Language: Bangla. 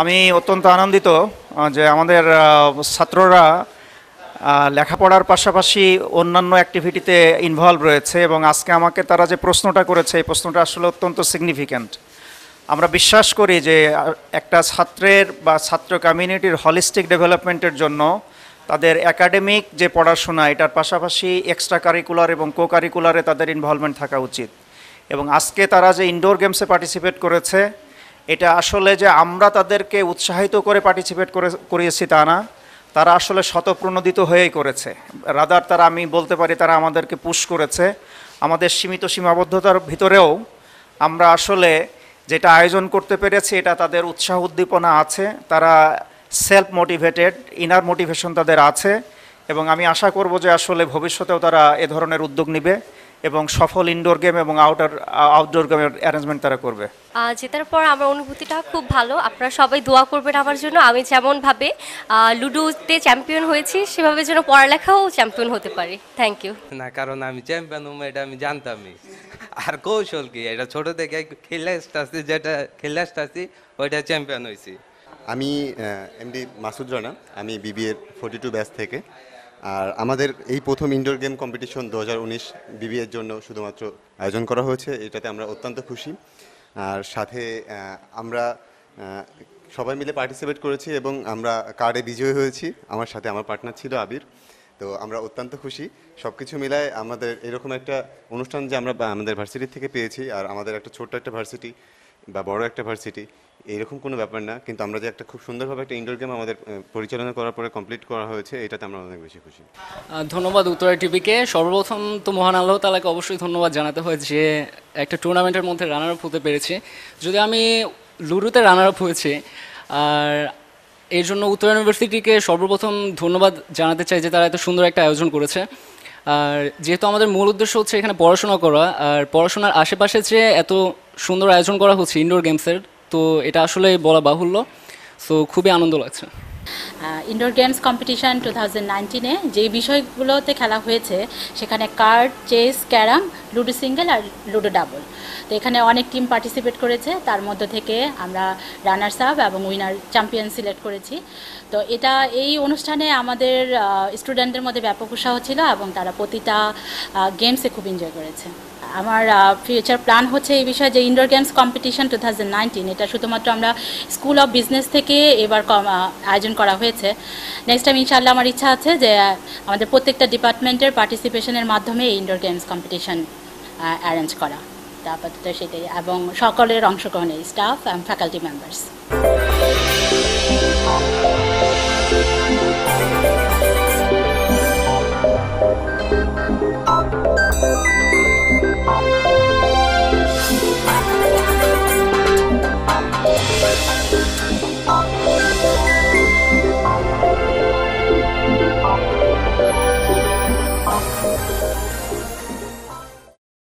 আমি অত্যন্ত আনন্দিত যে আমাদের ছাত্ররা লেখাপড়ার পাশাপাশি অন্যান্য অ্যাক্টিভিটিতে ইনভলভ রয়েছে এবং আজকে আমাকে তারা যে প্রশ্নটা করেছে এই প্রশ্নটা আসলে অত্যন্ত সিগনিফিক্যান্ট আমরা বিশ্বাস করি যে একটা ছাত্রের বা ছাত্র কমিউনিটির হলিস্টিক ডেভেলপমেন্টের জন্য তাদের একাডেমিক যে পড়াশোনা এটার পাশাপাশি এক্সট্রা কারিকুলার এবং কো কারিকুলারে তাদের ইনভলভমেন্ট থাকা উচিত এবং আজকে তারা যে ইনডোর গেমসে পার্টিসিপেট করেছে এটা আসলে যে আমরা তাদেরকে উৎসাহিত করে পার্টিসিপেট করে করিয়েছি তা না তারা আসলে শতপ্রণোদিত হয়েই করেছে রাদার তারা আমি বলতে পারি তারা আমাদেরকে পুশ করেছে আমাদের সীমিত সীমাবদ্ধতার ভিতরেও আমরা আসলে যেটা আয়োজন করতে পেরেছি এটা তাদের উৎসাহ উদ্দীপনা আছে তারা সেলফ মোটিভেটেড ইনার মোটিভেশন তাদের আছে এবং আমি আশা করব যে আসলে ভবিষ্যতেও তারা এ ধরনের উদ্যোগ নেবে এবং সফল ইনডোর গেম এবং আউটার আউটডোর গেমের অ্যারেঞ্জমেন্ট তারা করবে জেতার পর আমার অনুভূতিটা খুব ভালো আপনারা সবাই দোয়া করবেন আমার জন্য আমি যেমনভাবে লুডোতে চ্যাম্পিয়ন হয়েছি সেভাবে যেন পড়ালেখাও চ্যাম্পিয়ন হতে পারি থ্যাংক ইউ না কারণ আমি চ্যাম্পিয়ন হবো এটা আমি জানতামই আর কৌশল কি এটা ছোট থেকে খেলে আসতে যেটা খেলে আসতে ওইটা চ্যাম্পিয়ন হয়েছি আমি এমডি মাসুদ রানা আমি বিবিএর ফোর্টি টু ব্যাচ থেকে আর আমাদের এই প্রথম ইনডোর গেম কম্পিটিশন দু হাজার উনিশ বিবিএর জন্য শুধুমাত্র আয়োজন করা হয়েছে এটাতে আমরা অত্যন্ত খুশি আর সাথে আমরা সবাই মিলে পার্টিসিপেট করেছি এবং আমরা কার্ডে বিজয়ী হয়েছি আমার সাথে আমার পার্টনার ছিল আবির তো আমরা অত্যন্ত খুশি সব কিছু মিলায় আমাদের এরকম একটা অনুষ্ঠান যে আমরা আমাদের ভার্সিটির থেকে পেয়েছি আর আমাদের একটা ছোট্ট একটা ভার্সিটি বা বড় একটা ভার্সিটি এইরকম কোনো ব্যাপার না কিন্তু আমরা যে একটা খুব সুন্দরভাবে একটা ইনডোর গেম আমাদের পরিচালনা করার পরে কমপ্লিট করা হয়েছে এটাতে আমরা অনেক বেশি খুশি ধন্যবাদ উত্তরা টিভিকে সর্বপ্রথম তো মহান আল্লাহ তালাকে অবশ্যই ধন্যবাদ জানাতে হয় যে একটা টুর্নামেন্টের মধ্যে রানার আপ হতে পেরেছে যদি আমি লুডুতে রানার আপ হয়েছে আর এই জন্য উত্তর ইউনিভার্সিটিকে সর্বপ্রথম ধন্যবাদ জানাতে চাই যে তারা এত সুন্দর একটা আয়োজন করেছে আর যেহেতু আমাদের মূল উদ্দেশ্য হচ্ছে এখানে পড়াশোনা করা আর পড়াশোনার আশেপাশে যে এত সুন্দর আয়োজন করা হচ্ছে ইনডোর গেমসের তো এটা আসলে বলা বাহুল্য সো খুবই আনন্দ লাগছে indoor games competition two thousand নাইনটিনে যে বিষয়গুলোতে খেলা হয়েছে সেখানে card chess carrom ludo single আর লুডো ডাবল তো এখানে অনেক টিম পার্টিসিপেট করেছে তার মধ্য থেকে আমরা রানার্স আপ এবং উইনার চ্যাম্পিয়ন সিলেক্ট করেছি তো এটা এই অনুষ্ঠানে আমাদের স্টুডেন্টদের মধ্যে ব্যাপক উৎসাহ ছিল এবং তারা প্রতিটা গেমসে খুব এনজয় করেছে আমার ফিউচার প্ল্যান হচ্ছে এই বিষয়ে যে indoor games competition two thousand nineteen এটা শুধুমাত্র আমরা স্কুল অফ বিজনেস থেকে এবার আয়োজন করা হয়েছে নেক্সট টাইম ইনশাল্লাহ আমার ইচ্ছা আছে যে আমাদের প্রত্যেকটা ডিপার্টমেন্টের পার্টিসিপেশনের মাধ্যমে এই ইনডোর গেমস কম্পিটিশন অ্যারেঞ্জ করা আপাতত সেটাই এবং সকলের অংশগ্রহণে স্টাফ অ্যান্ড ফ্যাকাল্টি মেম্বার্স